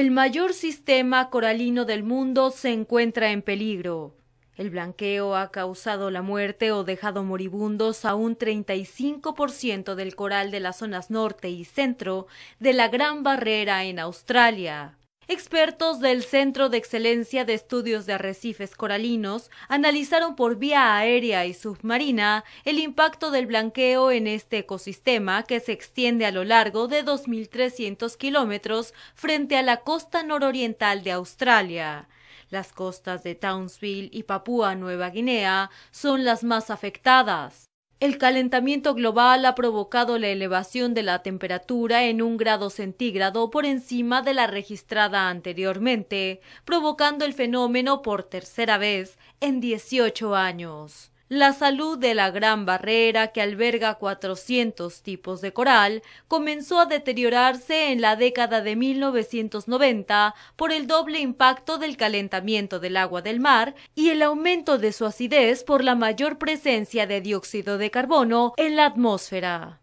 El mayor sistema coralino del mundo se encuentra en peligro. El blanqueo ha causado la muerte o dejado moribundos a un 35% del coral de las zonas norte y centro de la Gran Barrera en Australia. Expertos del Centro de Excelencia de Estudios de Arrecifes Coralinos analizaron por vía aérea y submarina el impacto del blanqueo en este ecosistema que se extiende a lo largo de 2.300 kilómetros frente a la costa nororiental de Australia. Las costas de Townsville y Papúa Nueva Guinea son las más afectadas. El calentamiento global ha provocado la elevación de la temperatura en un grado centígrado por encima de la registrada anteriormente, provocando el fenómeno por tercera vez en 18 años. La salud de la gran barrera, que alberga 400 tipos de coral, comenzó a deteriorarse en la década de 1990 por el doble impacto del calentamiento del agua del mar y el aumento de su acidez por la mayor presencia de dióxido de carbono en la atmósfera.